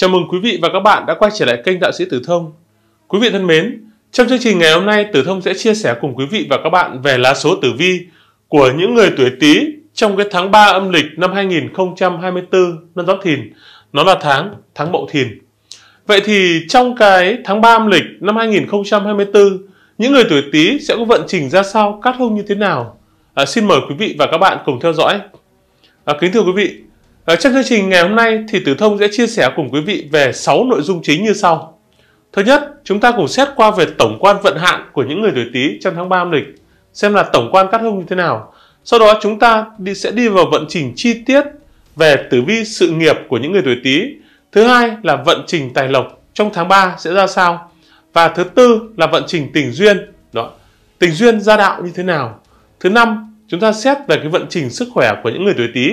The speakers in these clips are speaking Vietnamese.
Chào mừng quý vị và các bạn đã quay trở lại kênh Đạo sĩ Tử Thông. Quý vị thân mến, trong chương trình ngày hôm nay Tử Thông sẽ chia sẻ cùng quý vị và các bạn về lá số tử vi của những người tuổi Tý trong cái tháng 3 âm lịch năm 2024 năm Giáp Thìn. Nó là tháng tháng Mậu Thìn. Vậy thì trong cái tháng 3 âm lịch năm 2024, những người tuổi Tý sẽ có vận trình ra sao, cát hung như thế nào? À, xin mời quý vị và các bạn cùng theo dõi. À, kính thưa quý vị, ở ờ, trong chương trình ngày hôm nay thì Tử Thông sẽ chia sẻ cùng quý vị về 6 nội dung chính như sau. Thứ nhất, chúng ta cùng xét qua về tổng quan vận hạn của những người tuổi Tý trong tháng 3 âm lịch, xem là tổng quan cát hung như thế nào. Sau đó chúng ta đi sẽ đi vào vận trình chi tiết về tử vi sự nghiệp của những người tuổi Tý. Thứ hai là vận trình tài lộc trong tháng 3 sẽ ra sao. Và thứ tư là vận trình tình duyên. Đó. Tình duyên gia đạo như thế nào. Thứ năm, chúng ta xét về cái vận trình sức khỏe của những người tuổi Tý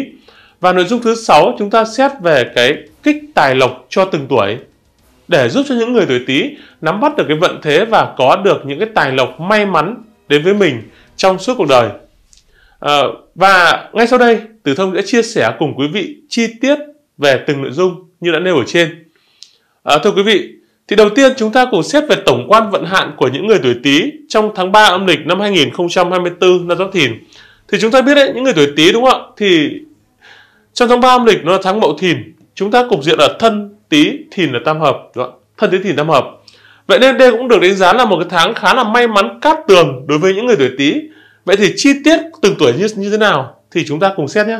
và nội dung thứ sáu chúng ta xét về cái kích tài lộc cho từng tuổi để giúp cho những người tuổi Tý nắm bắt được cái vận thế và có được những cái tài lộc may mắn đến với mình trong suốt cuộc đời. À, và ngay sau đây, Tử Thông sẽ chia sẻ cùng quý vị chi tiết về từng nội dung như đã nêu ở trên. À, thưa quý vị, thì đầu tiên chúng ta cùng xét về tổng quan vận hạn của những người tuổi Tý trong tháng 3 âm lịch năm 2024 năm Giáp Thìn. Thì chúng ta biết đấy, những người tuổi Tý đúng không ạ? Thì trong tháng 3 âm lịch nó là tháng Mậu Thìn, chúng ta cục diện là thân Tý thìn là tam hợp, đúng không? Thân Tý thìn tam hợp. Vậy nên đây cũng được đánh giá là một cái tháng khá là may mắn cát tường đối với những người tuổi Tý. Vậy thì chi tiết từng tuổi như như thế nào thì chúng ta cùng xét nhé.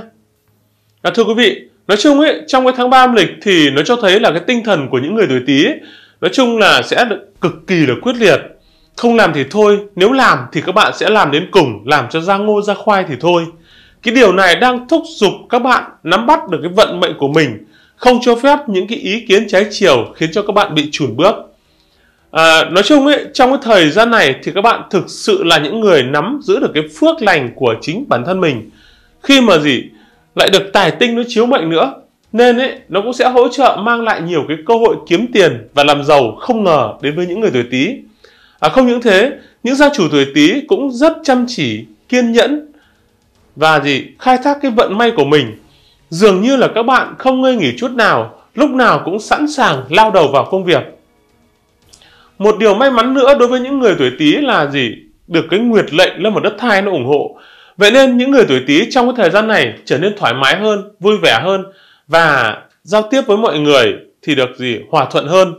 À, thưa quý vị, nói chung ấy trong cái tháng 3 âm lịch thì nó cho thấy là cái tinh thần của những người tuổi Tý nói chung là sẽ cực kỳ là quyết liệt. Không làm thì thôi, nếu làm thì các bạn sẽ làm đến cùng, làm cho ra ngô ra khoai thì thôi. Cái điều này đang thúc giục các bạn nắm bắt được cái vận mệnh của mình, không cho phép những cái ý kiến trái chiều khiến cho các bạn bị chùn bước. À, nói chung ấy, trong cái thời gian này thì các bạn thực sự là những người nắm giữ được cái phước lành của chính bản thân mình. Khi mà gì lại được tài tinh nó chiếu mệnh nữa nên ấy, nó cũng sẽ hỗ trợ mang lại nhiều cái cơ hội kiếm tiền và làm giàu không ngờ đến với những người tuổi Tý. À, không những thế, những gia chủ tuổi Tý cũng rất chăm chỉ, kiên nhẫn và gì khai thác cái vận may của mình dường như là các bạn không ngơi nghỉ chút nào lúc nào cũng sẵn sàng lao đầu vào công việc một điều may mắn nữa đối với những người tuổi tý là gì được cái nguyệt lệnh lên một đất thai nó ủng hộ vậy nên những người tuổi tý trong cái thời gian này trở nên thoải mái hơn vui vẻ hơn và giao tiếp với mọi người thì được gì hòa thuận hơn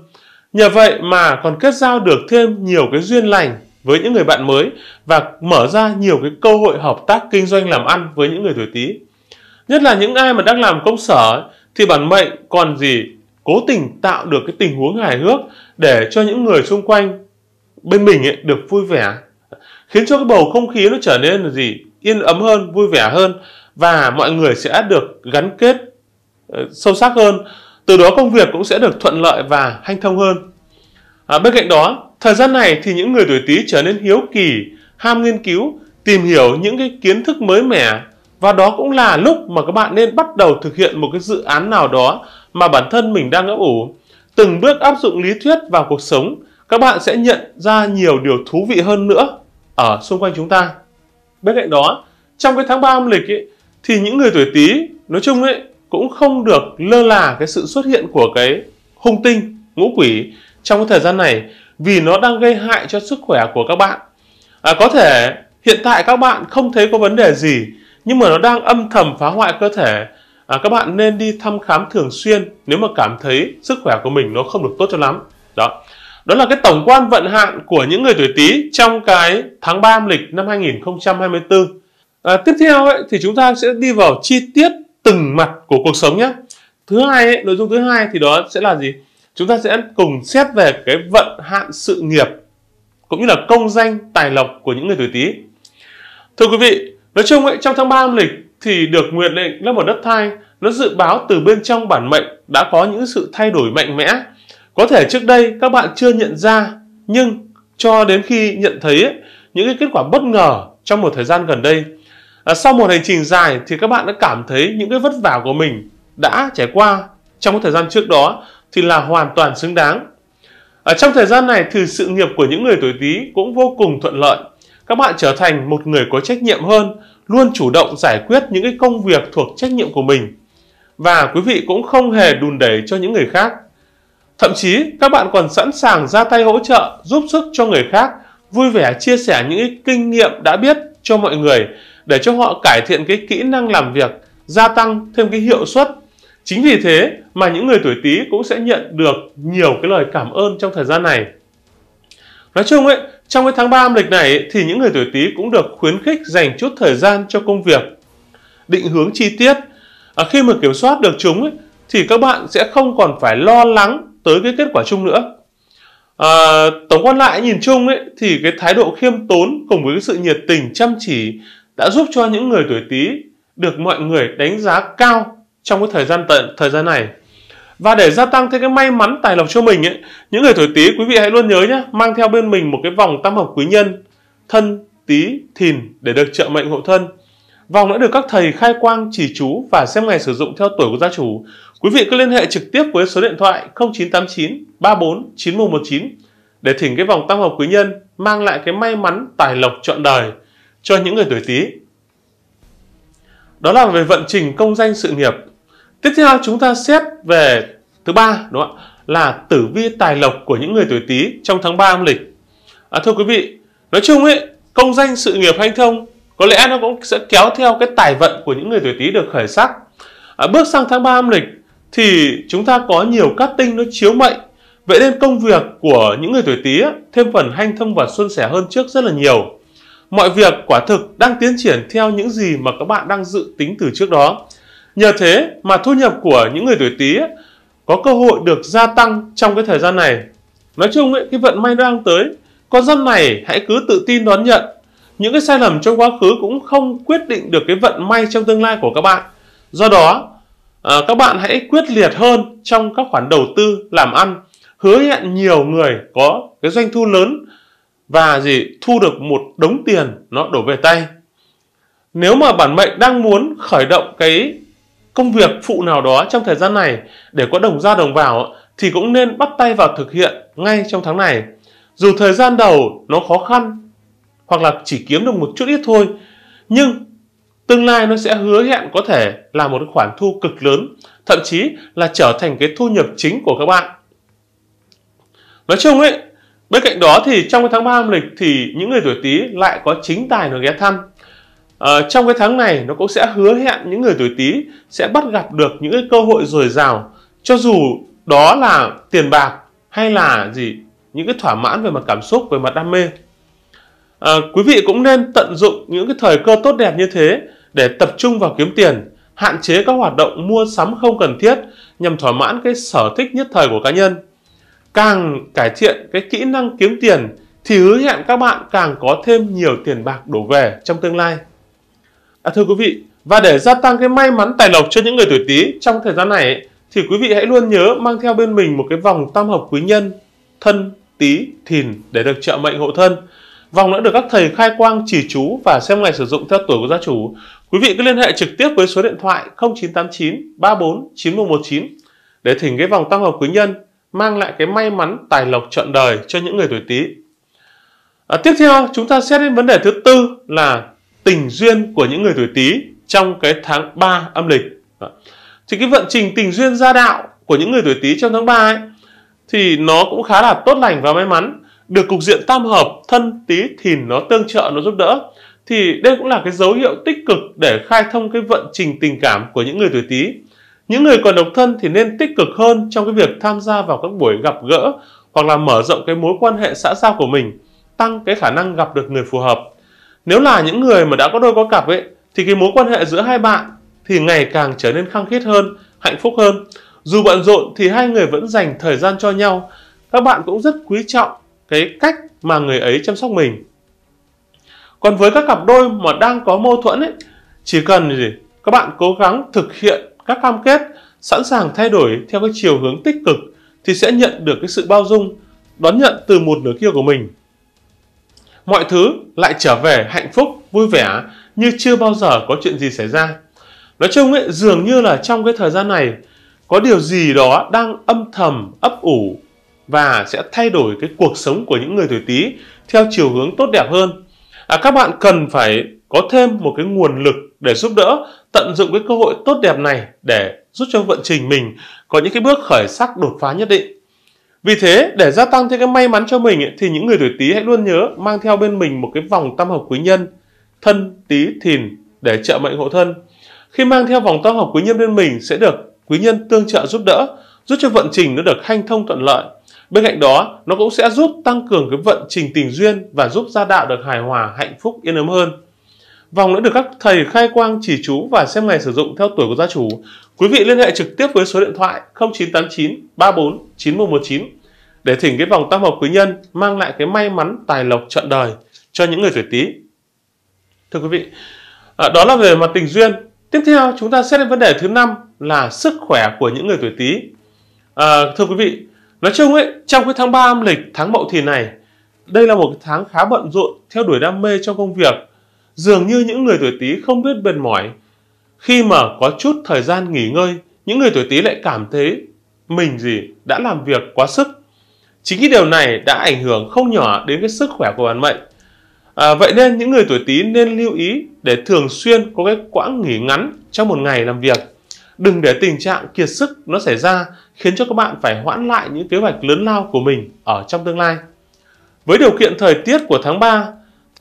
nhờ vậy mà còn kết giao được thêm nhiều cái duyên lành với những người bạn mới và mở ra nhiều cái cơ hội hợp tác kinh doanh làm ăn với những người tuổi Tý. Nhất là những ai mà đang làm công sở thì bản mệnh còn gì cố tình tạo được cái tình huống hài hước để cho những người xung quanh bên mình ấy được vui vẻ khiến cho cái bầu không khí nó trở nên là gì yên ấm hơn vui vẻ hơn và mọi người sẽ được gắn kết ờ, sâu sắc hơn từ đó công việc cũng sẽ được thuận lợi và hanh thông hơn à, bên cạnh đó thời gian này thì những người tuổi Tý trở nên hiếu kỳ, ham nghiên cứu, tìm hiểu những cái kiến thức mới mẻ và đó cũng là lúc mà các bạn nên bắt đầu thực hiện một cái dự án nào đó mà bản thân mình đang ấp ủ. Từng bước áp dụng lý thuyết vào cuộc sống, các bạn sẽ nhận ra nhiều điều thú vị hơn nữa ở xung quanh chúng ta. Bên cạnh đó, trong cái tháng 3 âm lịch ấy, thì những người tuổi Tý nói chung ấy cũng không được lơ là cái sự xuất hiện của cái hung tinh, ngũ quỷ trong cái thời gian này vì nó đang gây hại cho sức khỏe của các bạn à, có thể hiện tại các bạn không thấy có vấn đề gì nhưng mà nó đang âm thầm phá hoại cơ thể à, các bạn nên đi thăm khám thường xuyên nếu mà cảm thấy sức khỏe của mình nó không được tốt cho lắm đó đó là cái tổng quan vận hạn của những người tuổi Tý trong cái tháng 3 âm lịch năm 2024. À, tiếp theo ấy, thì chúng ta sẽ đi vào chi tiết từng mặt của cuộc sống nhé. Thứ hai ấy, nội dung thứ hai thì đó sẽ là gì? chúng ta sẽ cùng xét về cái vận hạn sự nghiệp cũng như là công danh tài lộc của những người tuổi tý thưa quý vị nói chung ấy, trong tháng 3 âm lịch thì được nguyệt lệnh là một đất thai nó dự báo từ bên trong bản mệnh đã có những sự thay đổi mạnh mẽ có thể trước đây các bạn chưa nhận ra nhưng cho đến khi nhận thấy ấy, những cái kết quả bất ngờ trong một thời gian gần đây à, sau một hành trình dài thì các bạn đã cảm thấy những cái vất vả của mình đã trải qua trong một thời gian trước đó thì là hoàn toàn xứng đáng. Ở trong thời gian này thì sự nghiệp của những người tuổi Tý cũng vô cùng thuận lợi. Các bạn trở thành một người có trách nhiệm hơn, luôn chủ động giải quyết những cái công việc thuộc trách nhiệm của mình. Và quý vị cũng không hề đùn đẩy cho những người khác. Thậm chí các bạn còn sẵn sàng ra tay hỗ trợ, giúp sức cho người khác, vui vẻ chia sẻ những kinh nghiệm đã biết cho mọi người để cho họ cải thiện cái kỹ năng làm việc, gia tăng thêm cái hiệu suất Chính vì thế mà những người tuổi Tý cũng sẽ nhận được nhiều cái lời cảm ơn trong thời gian này. Nói chung ấy, trong cái tháng 3 âm lịch này ấy, thì những người tuổi Tý cũng được khuyến khích dành chút thời gian cho công việc, định hướng chi tiết. À, khi mà kiểm soát được chúng ấy, thì các bạn sẽ không còn phải lo lắng tới cái kết quả chung nữa. À, tổng quan lại nhìn chung ấy, thì cái thái độ khiêm tốn cùng với cái sự nhiệt tình chăm chỉ đã giúp cho những người tuổi Tý được mọi người đánh giá cao trong cái thời gian tận thời gian này và để gia tăng thêm cái may mắn tài lộc cho mình ấy, những người tuổi Tý quý vị hãy luôn nhớ nhé, mang theo bên mình một cái vòng tam hợp quý nhân thân Tý Thìn để được trợ mệnh hộ thân. Vòng đã được các thầy khai quang chỉ chú và xem ngày sử dụng theo tuổi của gia chủ. Quý vị cứ liên hệ trực tiếp với số điện thoại 0989 34 9119 để thỉnh cái vòng tam hợp quý nhân mang lại cái may mắn tài lộc trọn đời cho những người tuổi Tý. Đó là về vận trình công danh sự nghiệp Tiếp theo chúng ta xét về thứ ba đúng không ạ? Là tử vi tài lộc của những người tuổi Tý trong tháng 3 âm lịch. À, thưa quý vị, nói chung ấy, công danh sự nghiệp hanh thông có lẽ nó cũng sẽ kéo theo cái tài vận của những người tuổi Tý được khởi sắc. À, bước sang tháng 3 âm lịch thì chúng ta có nhiều các tinh nó chiếu mệnh. Vậy nên công việc của những người tuổi Tý thêm phần hanh thông và xuân sẻ hơn trước rất là nhiều. Mọi việc quả thực đang tiến triển theo những gì mà các bạn đang dự tính từ trước đó Nhờ thế mà thu nhập của những người tuổi Tý có cơ hội được gia tăng trong cái thời gian này. Nói chung ấy, cái vận may đang tới, con giáp này hãy cứ tự tin đón nhận. Những cái sai lầm trong quá khứ cũng không quyết định được cái vận may trong tương lai của các bạn. Do đó, à, các bạn hãy quyết liệt hơn trong các khoản đầu tư làm ăn, hứa hẹn nhiều người có cái doanh thu lớn và gì thu được một đống tiền nó đổ về tay. Nếu mà bản mệnh đang muốn khởi động cái công việc phụ nào đó trong thời gian này để có đồng ra đồng vào thì cũng nên bắt tay vào thực hiện ngay trong tháng này. Dù thời gian đầu nó khó khăn hoặc là chỉ kiếm được một chút ít thôi, nhưng tương lai nó sẽ hứa hẹn có thể là một khoản thu cực lớn, thậm chí là trở thành cái thu nhập chính của các bạn. Nói chung ấy, bên cạnh đó thì trong cái tháng 3 âm lịch thì những người tuổi Tý lại có chính tài nó ghé thăm Ờ, trong cái tháng này nó cũng sẽ hứa hẹn những người tuổi Tý sẽ bắt gặp được những cái cơ hội dồi dào cho dù đó là tiền bạc hay là gì những cái thỏa mãn về mặt cảm xúc về mặt đam mê à, quý vị cũng nên tận dụng những cái thời cơ tốt đẹp như thế để tập trung vào kiếm tiền hạn chế các hoạt động mua sắm không cần thiết nhằm thỏa mãn cái sở thích nhất thời của cá nhân càng cải thiện cái kỹ năng kiếm tiền thì hứa hẹn các bạn càng có thêm nhiều tiền bạc đổ về trong tương lai À, thưa quý vị, và để gia tăng cái may mắn tài lộc cho những người tuổi Tý trong thời gian này thì quý vị hãy luôn nhớ mang theo bên mình một cái vòng tam hợp quý nhân thân, Tý, Thìn để được trợ mệnh hộ thân. Vòng đã được các thầy khai quang chỉ chú và xem ngày sử dụng theo tuổi của gia chủ. Quý vị cứ liên hệ trực tiếp với số điện thoại 0989 34 9119 để thỉnh cái vòng tam hợp quý nhân mang lại cái may mắn tài lộc trọn đời cho những người tuổi Tý. À, tiếp theo chúng ta xét đến vấn đề thứ tư là tình duyên của những người tuổi Tý trong cái tháng 3 âm lịch. Thì cái vận trình tình duyên gia đạo của những người tuổi Tý trong tháng 3 ấy thì nó cũng khá là tốt lành và may mắn, được cục diện tam hợp thân Tý Thìn nó tương trợ nó giúp đỡ. Thì đây cũng là cái dấu hiệu tích cực để khai thông cái vận trình tình cảm của những người tuổi Tý. Những người còn độc thân thì nên tích cực hơn trong cái việc tham gia vào các buổi gặp gỡ hoặc là mở rộng cái mối quan hệ xã giao của mình, tăng cái khả năng gặp được người phù hợp nếu là những người mà đã có đôi có cặp ấy thì cái mối quan hệ giữa hai bạn thì ngày càng trở nên khăng khít hơn, hạnh phúc hơn. Dù bận rộn thì hai người vẫn dành thời gian cho nhau. Các bạn cũng rất quý trọng cái cách mà người ấy chăm sóc mình. Còn với các cặp đôi mà đang có mâu thuẫn ấy, chỉ cần gì các bạn cố gắng thực hiện các cam kết, sẵn sàng thay đổi theo cái chiều hướng tích cực thì sẽ nhận được cái sự bao dung, đón nhận từ một nửa kia của mình mọi thứ lại trở về hạnh phúc, vui vẻ như chưa bao giờ có chuyện gì xảy ra. Nói chung ấy, dường như là trong cái thời gian này có điều gì đó đang âm thầm ấp ủ và sẽ thay đổi cái cuộc sống của những người tuổi Tý theo chiều hướng tốt đẹp hơn. À, các bạn cần phải có thêm một cái nguồn lực để giúp đỡ, tận dụng cái cơ hội tốt đẹp này để giúp cho vận trình mình có những cái bước khởi sắc đột phá nhất định. Vì thế, để gia tăng thêm cái may mắn cho mình ấy, thì những người tuổi Tý hãy luôn nhớ mang theo bên mình một cái vòng tam hợp quý nhân thân Tý Thìn để trợ mệnh hộ thân. Khi mang theo vòng tam hợp quý nhân bên mình sẽ được quý nhân tương trợ giúp đỡ, giúp cho vận trình nó được hanh thông thuận lợi. Bên cạnh đó, nó cũng sẽ giúp tăng cường cái vận trình tình duyên và giúp gia đạo được hài hòa, hạnh phúc, yên ấm hơn. Vòng đã được các thầy khai quang chỉ chú và xem ngày sử dụng theo tuổi của gia chủ. Quý vị liên hệ trực tiếp với số điện thoại 0989 34 9119 để thỉnh cái vòng tam hợp quý nhân mang lại cái may mắn tài lộc trận đời cho những người tuổi Tý. Thưa quý vị, à, đó là về mặt tình duyên. Tiếp theo chúng ta xét đến vấn đề thứ năm là sức khỏe của những người tuổi Tý. À, thưa quý vị, nói chung ấy trong cái tháng 3 âm lịch tháng Mậu Thìn này, đây là một tháng khá bận rộn theo đuổi đam mê trong công việc dường như những người tuổi Tý không biết mệt mỏi. Khi mà có chút thời gian nghỉ ngơi, những người tuổi Tý lại cảm thấy mình gì đã làm việc quá sức. Chính cái điều này đã ảnh hưởng không nhỏ đến cái sức khỏe của bản mệnh. À, vậy nên những người tuổi Tý nên lưu ý để thường xuyên có cái quãng nghỉ ngắn trong một ngày làm việc. Đừng để tình trạng kiệt sức nó xảy ra khiến cho các bạn phải hoãn lại những kế hoạch lớn lao của mình ở trong tương lai. Với điều kiện thời tiết của tháng 3,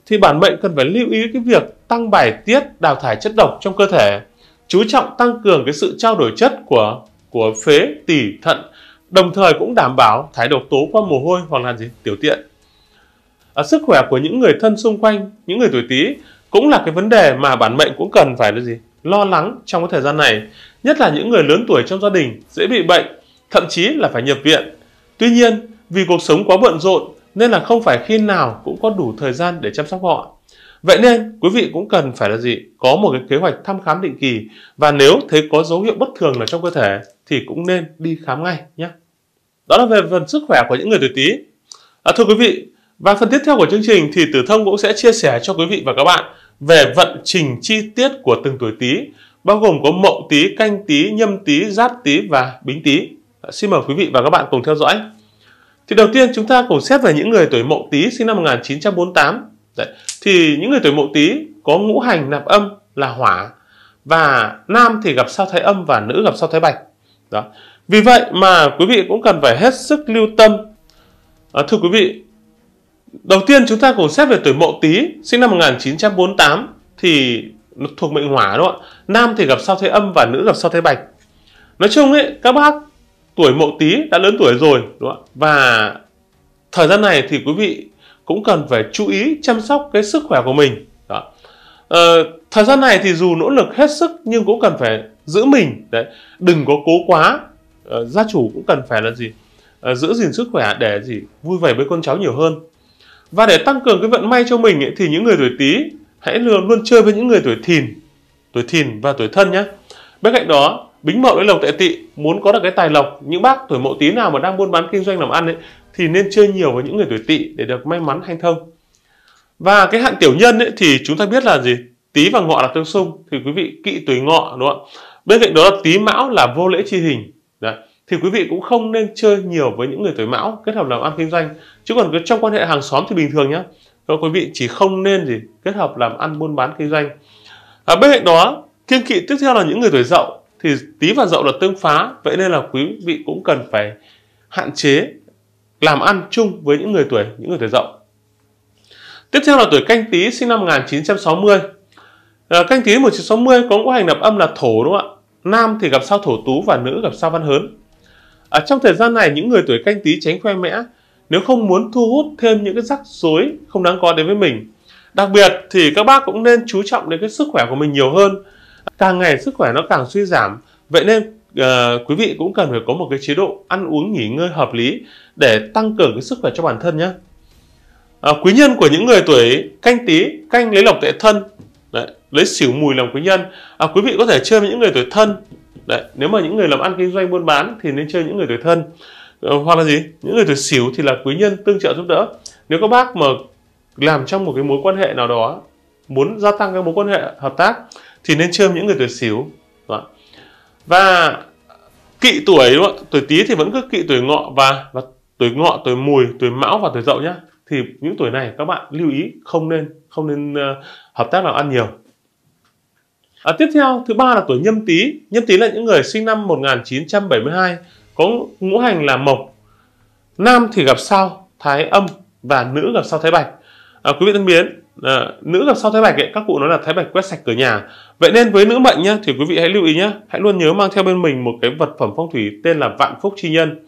thì bản mệnh cần phải lưu ý cái việc tăng bài tiết đào thải chất độc trong cơ thể chú trọng tăng cường cái sự trao đổi chất của của phế tỉ thận đồng thời cũng đảm bảo thải độc tố qua mồ hôi hoặc là gì tiểu tiện à, sức khỏe của những người thân xung quanh những người tuổi tý cũng là cái vấn đề mà bản mệnh cũng cần phải là gì lo lắng trong cái thời gian này nhất là những người lớn tuổi trong gia đình dễ bị bệnh thậm chí là phải nhập viện tuy nhiên vì cuộc sống quá bận rộn nên là không phải khi nào cũng có đủ thời gian để chăm sóc họ. Vậy nên quý vị cũng cần phải là gì? Có một cái kế hoạch thăm khám định kỳ và nếu thấy có dấu hiệu bất thường nào trong cơ thể thì cũng nên đi khám ngay nhé. Đó là về phần sức khỏe của những người tuổi Tý. À, thưa quý vị, và phần tiếp theo của chương trình thì Tử Thông cũng sẽ chia sẻ cho quý vị và các bạn về vận trình chi tiết của từng tuổi Tý, bao gồm có Mậu Tý, Canh Tý, Nhâm Tý, Giáp Tý và Bính Tý. À, xin mời quý vị và các bạn cùng theo dõi. Thì đầu tiên chúng ta cùng xét về những người tuổi Mậu Tý sinh năm 1948. Đấy. Thì những người tuổi Mậu Tý có ngũ hành nạp âm là hỏa và nam thì gặp sao thái âm và nữ gặp sao thái bạch. Đó. Vì vậy mà quý vị cũng cần phải hết sức lưu tâm. À, thưa quý vị, đầu tiên chúng ta cùng xét về tuổi Mậu Tý sinh năm 1948 thì thuộc mệnh hỏa đúng không ạ? Nam thì gặp sao thái âm và nữ gặp sao thái bạch. Nói chung ấy, các bác tuổi mậu tý đã lớn tuổi rồi đúng không? và thời gian này thì quý vị cũng cần phải chú ý chăm sóc cái sức khỏe của mình đó. Ờ, thời gian này thì dù nỗ lực hết sức nhưng cũng cần phải giữ mình đấy đừng có cố quá ờ, gia chủ cũng cần phải là gì ờ, giữ gìn sức khỏe để gì vui vẻ với con cháu nhiều hơn và để tăng cường cái vận may cho mình ấy, thì những người tuổi tý hãy luôn luôn chơi với những người tuổi thìn tuổi thìn và tuổi thân nhé bên cạnh đó bính mậu lấy lộc tệ tị muốn có được cái tài lộc những bác tuổi mậu tí nào mà đang buôn bán kinh doanh làm ăn ấy thì nên chơi nhiều với những người tuổi tỵ để được may mắn hanh thông và cái hạn tiểu nhân ấy thì chúng ta biết là gì tí và ngọ là tương xung thì quý vị kỵ tuổi ngọ đúng không ạ. bên cạnh đó là tí mão là vô lễ chi hình Đấy. thì quý vị cũng không nên chơi nhiều với những người tuổi mão kết hợp làm ăn kinh doanh chứ còn trong quan hệ hàng xóm thì bình thường nhá các quý vị chỉ không nên gì kết hợp làm ăn buôn bán kinh doanh à, bên cạnh đó kiên kỵ tiếp theo là những người tuổi dậu thì tí và dậu là tương phá vậy nên là quý vị cũng cần phải hạn chế làm ăn chung với những người tuổi những người tuổi dậu tiếp theo là tuổi canh tý sinh năm 1960 à, ờ, canh tý 1960 có ngũ hành lập âm là thổ đúng không ạ nam thì gặp sao thổ tú và nữ gặp sao văn hớn à, trong thời gian này những người tuổi canh tý tránh khoe mẽ nếu không muốn thu hút thêm những cái rắc rối không đáng có đến với mình đặc biệt thì các bác cũng nên chú trọng đến cái sức khỏe của mình nhiều hơn càng ngày sức khỏe nó càng suy giảm vậy nên uh, quý vị cũng cần phải có một cái chế độ ăn uống nghỉ ngơi hợp lý để tăng cường cái sức khỏe cho bản thân nhé à, quý nhân của những người tuổi canh tý canh lấy lộc tuệ thân đấy, lấy xỉu mùi làm quý nhân à, quý vị có thể chơi với những người tuổi thân đấy, nếu mà những người làm ăn kinh doanh buôn bán thì nên chơi những người tuổi thân à, hoặc là gì những người tuổi xỉu thì là quý nhân tương trợ giúp đỡ nếu các bác mà làm trong một cái mối quan hệ nào đó muốn gia tăng các mối quan hệ hợp tác thì nên châm những người tuổi xíu và kỵ tuổi đúng không? tuổi tý thì vẫn cứ kỵ tuổi ngọ và và tuổi ngọ tuổi mùi tuổi mão và tuổi dậu nhá thì những tuổi này các bạn lưu ý không nên không nên ờ, hợp tác làm ăn nhiều à, tiếp theo thứ ba là tuổi nhâm tý nhâm tý là những người sinh năm 1972 có ngũ hành là mộc nam thì gặp sao thái âm và nữ gặp sao thái bạch à, quý vị thân mến à, nữ gặp sau thái bạch ấy, các cụ nói là thái bạch quét sạch cửa nhà vậy nên với nữ mệnh nhá thì quý vị hãy lưu ý nhé hãy luôn nhớ mang theo bên mình một cái vật phẩm phong thủy tên là vạn phúc chi nhân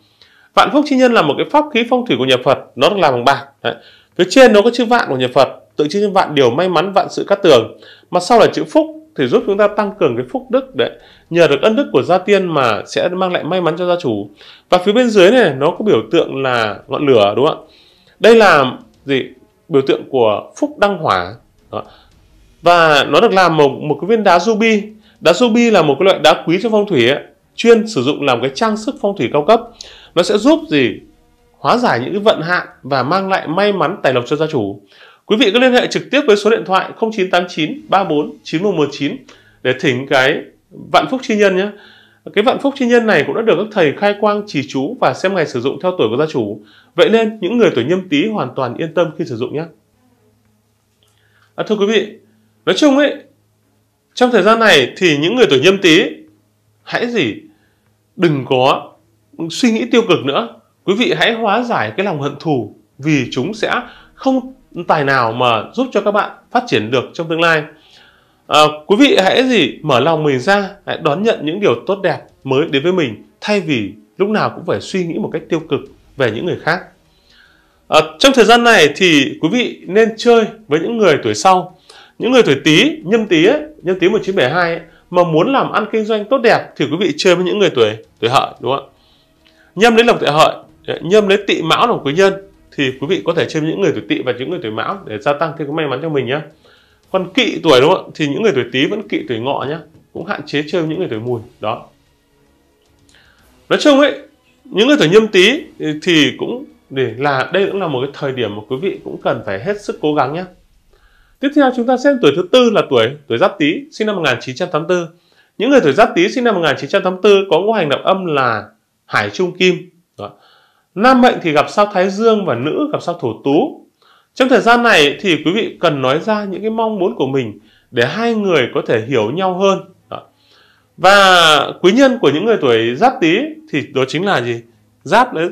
vạn phúc chi nhân là một cái pháp khí phong thủy của nhà phật nó được làm bằng bạc Đấy. phía trên nó có chữ vạn của nhà phật tượng trưng cho vạn điều may mắn vạn sự cát tường mà sau là chữ phúc thì giúp chúng ta tăng cường cái phúc đức đấy nhờ được ân đức của gia tiên mà sẽ mang lại may mắn cho gia chủ và phía bên dưới này nó có biểu tượng là ngọn lửa đúng không ạ đây là gì biểu tượng của phúc đăng hỏa đó. và nó được làm một một cái viên đá ruby đá ruby là một cái loại đá quý trong phong thủy ấy, chuyên sử dụng làm cái trang sức phong thủy cao cấp nó sẽ giúp gì hóa giải những vận hạn và mang lại may mắn tài lộc cho gia chủ quý vị cứ liên hệ trực tiếp với số điện thoại 0989 34 9119 để thỉnh cái vạn phúc chi nhân nhé cái vạn phúc chi nhân này cũng đã được các thầy khai quang chỉ chú và xem ngày sử dụng theo tuổi của gia chủ. Vậy nên những người tuổi nhâm tý hoàn toàn yên tâm khi sử dụng nhé. À, thưa quý vị, nói chung ấy, trong thời gian này thì những người tuổi nhâm tý hãy gì đừng có suy nghĩ tiêu cực nữa. Quý vị hãy hóa giải cái lòng hận thù vì chúng sẽ không tài nào mà giúp cho các bạn phát triển được trong tương lai à, quý vị hãy gì mở lòng mình ra hãy đón nhận những điều tốt đẹp mới đến với mình thay vì lúc nào cũng phải suy nghĩ một cách tiêu cực về những người khác à, trong thời gian này thì quý vị nên chơi với những người tuổi sau những người tuổi tý nhâm tý nhâm tý 1972 ấy, mà muốn làm ăn kinh doanh tốt đẹp thì quý vị chơi với những người tuổi tuổi hợi đúng không nhâm lấy lộc tuổi hợi nhâm lấy tỵ mão làm quý nhân thì quý vị có thể chơi với những người tuổi tỵ và những người tuổi mão để gia tăng thêm cái may mắn cho mình nhé còn kỵ tuổi đúng không thì những người tuổi tý vẫn kỵ tuổi ngọ nhé cũng hạn chế chơi với những người tuổi mùi đó nói chung ấy những người tuổi nhâm tý thì cũng để là đây cũng là một cái thời điểm mà quý vị cũng cần phải hết sức cố gắng nhé tiếp theo chúng ta xem tuổi thứ tư là tuổi tuổi giáp tý sinh năm 1984 những người tuổi giáp tý sinh năm 1984 có ngũ hành đạo âm là hải trung kim đó. nam mệnh thì gặp sao thái dương và nữ gặp sao thổ tú trong thời gian này thì quý vị cần nói ra những cái mong muốn của mình để hai người có thể hiểu nhau hơn. Và quý nhân của những người tuổi giáp tý thì đó chính là gì? Giáp lấy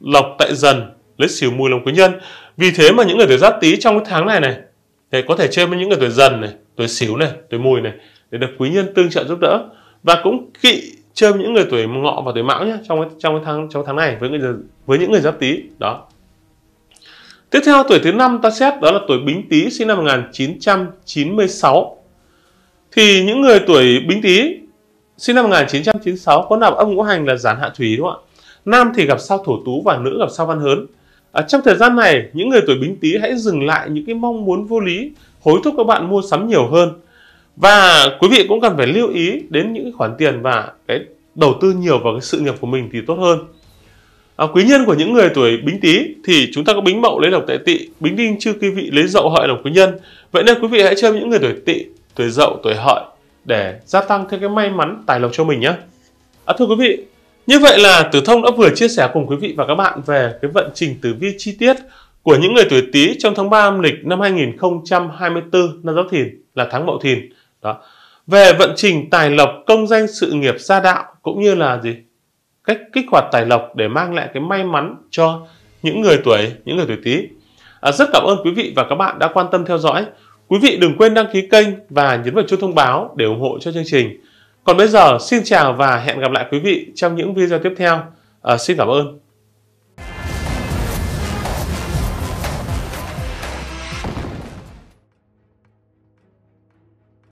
lộc tại dần, lấy xỉu mùi làm quý nhân. Vì thế mà những người tuổi giáp tý trong cái tháng này này thì có thể chơi với những người tuổi dần này, tuổi xỉu này, tuổi mùi này để được quý nhân tương trợ giúp đỡ và cũng kỵ chơi với những người tuổi ngọ và tuổi mão nhé trong cái, trong cái tháng trong tháng này với người với những người giáp tý đó Tiếp theo tuổi thứ năm ta xét đó là tuổi Bính Tý sinh năm 1996. Thì những người tuổi Bính Tý sinh năm 1996 có nạp âm ngũ hành là giản hạ thủy đúng không ạ? Nam thì gặp sao thổ tú và nữ gặp sao văn hớn. À, trong thời gian này, những người tuổi Bính Tý hãy dừng lại những cái mong muốn vô lý, hối thúc các bạn mua sắm nhiều hơn. Và quý vị cũng cần phải lưu ý đến những khoản tiền và cái đầu tư nhiều vào cái sự nghiệp của mình thì tốt hơn à, quý nhân của những người tuổi bính tý thì chúng ta có bính mậu lấy lộc tại tỵ bính đinh chư quý vị lấy dậu hợi lộc quý nhân vậy nên quý vị hãy chơi những người tuổi tỵ tuổi dậu tuổi hợi để gia tăng thêm cái may mắn tài lộc cho mình nhé à, thưa quý vị như vậy là Tử Thông đã vừa chia sẻ cùng quý vị và các bạn về cái vận trình tử vi chi tiết của những người tuổi Tý trong tháng 3 âm lịch năm 2024 năm Giáp Thìn là tháng Mậu Thìn. Đó. Về vận trình tài lộc, công danh, sự nghiệp, gia đạo cũng như là gì? cách kích hoạt tài lộc để mang lại cái may mắn cho những người tuổi những người tuổi tý à, rất cảm ơn quý vị và các bạn đã quan tâm theo dõi quý vị đừng quên đăng ký kênh và nhấn vào chuông thông báo để ủng hộ cho chương trình còn bây giờ xin chào và hẹn gặp lại quý vị trong những video tiếp theo à, xin cảm ơn